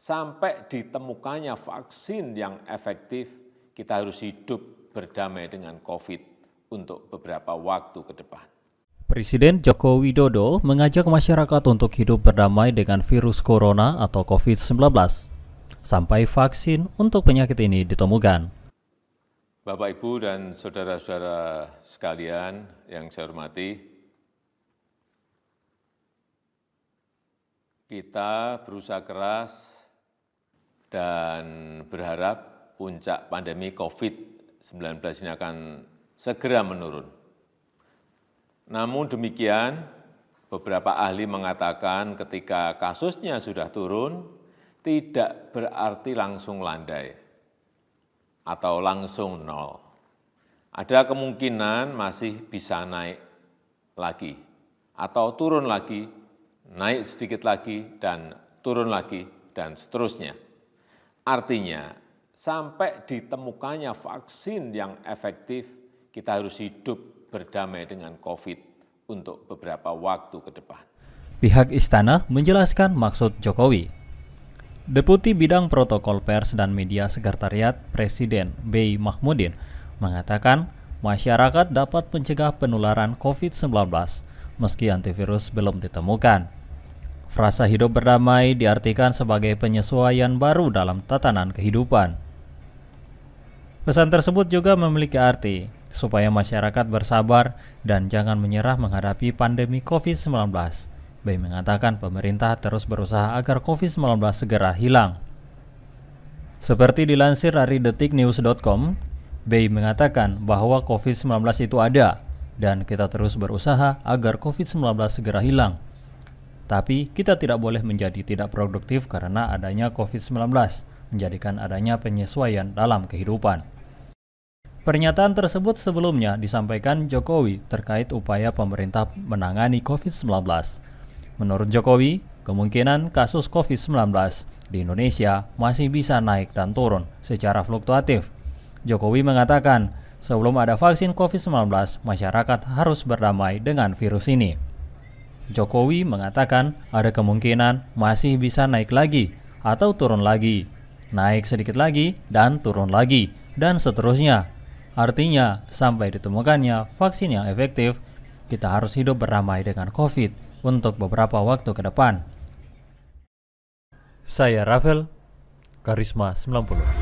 sampai ditemukannya vaksin yang efektif, kita harus hidup berdamai dengan COVID untuk beberapa waktu ke depan. Presiden Joko Widodo mengajak masyarakat untuk hidup berdamai dengan virus corona atau COVID-19 sampai vaksin untuk penyakit ini ditemukan. Bapak, Ibu, dan saudara-saudara sekalian yang saya hormati, kita berusaha keras dan berharap puncak pandemi COVID-19 ini akan segera menurun. Namun demikian, beberapa ahli mengatakan ketika kasusnya sudah turun, tidak berarti langsung landai atau langsung nol. Ada kemungkinan masih bisa naik lagi atau turun lagi, naik sedikit lagi, dan turun lagi, dan seterusnya. Artinya, sampai ditemukannya vaksin yang efektif, kita harus hidup berdamai dengan COVID untuk beberapa waktu ke depan. Pihak istana menjelaskan maksud Jokowi. Deputi Bidang Protokol Pers dan Media Sekretariat Presiden B. Mahmudin mengatakan masyarakat dapat mencegah penularan COVID-19 meski antivirus belum ditemukan. Frasa hidup berdamai diartikan sebagai penyesuaian baru dalam tatanan kehidupan. Pesan tersebut juga memiliki arti supaya masyarakat bersabar dan jangan menyerah menghadapi pandemi COVID-19. Bay mengatakan pemerintah terus berusaha agar COVID-19 segera hilang. Seperti dilansir dari detiknews.com, Bay mengatakan bahwa COVID-19 itu ada dan kita terus berusaha agar COVID-19 segera hilang. Tapi kita tidak boleh menjadi tidak produktif karena adanya COVID-19, menjadikan adanya penyesuaian dalam kehidupan. Pernyataan tersebut sebelumnya disampaikan Jokowi terkait upaya pemerintah menangani COVID-19. Menurut Jokowi, kemungkinan kasus COVID-19 di Indonesia masih bisa naik dan turun secara fluktuatif. Jokowi mengatakan, sebelum ada vaksin COVID-19, masyarakat harus berdamai dengan virus ini. Jokowi mengatakan ada kemungkinan masih bisa naik lagi atau turun lagi, naik sedikit lagi dan turun lagi, dan seterusnya. Artinya, sampai ditemukannya vaksin yang efektif, kita harus hidup beramai dengan COVID untuk beberapa waktu ke depan. Saya Rafael, Karisma 90.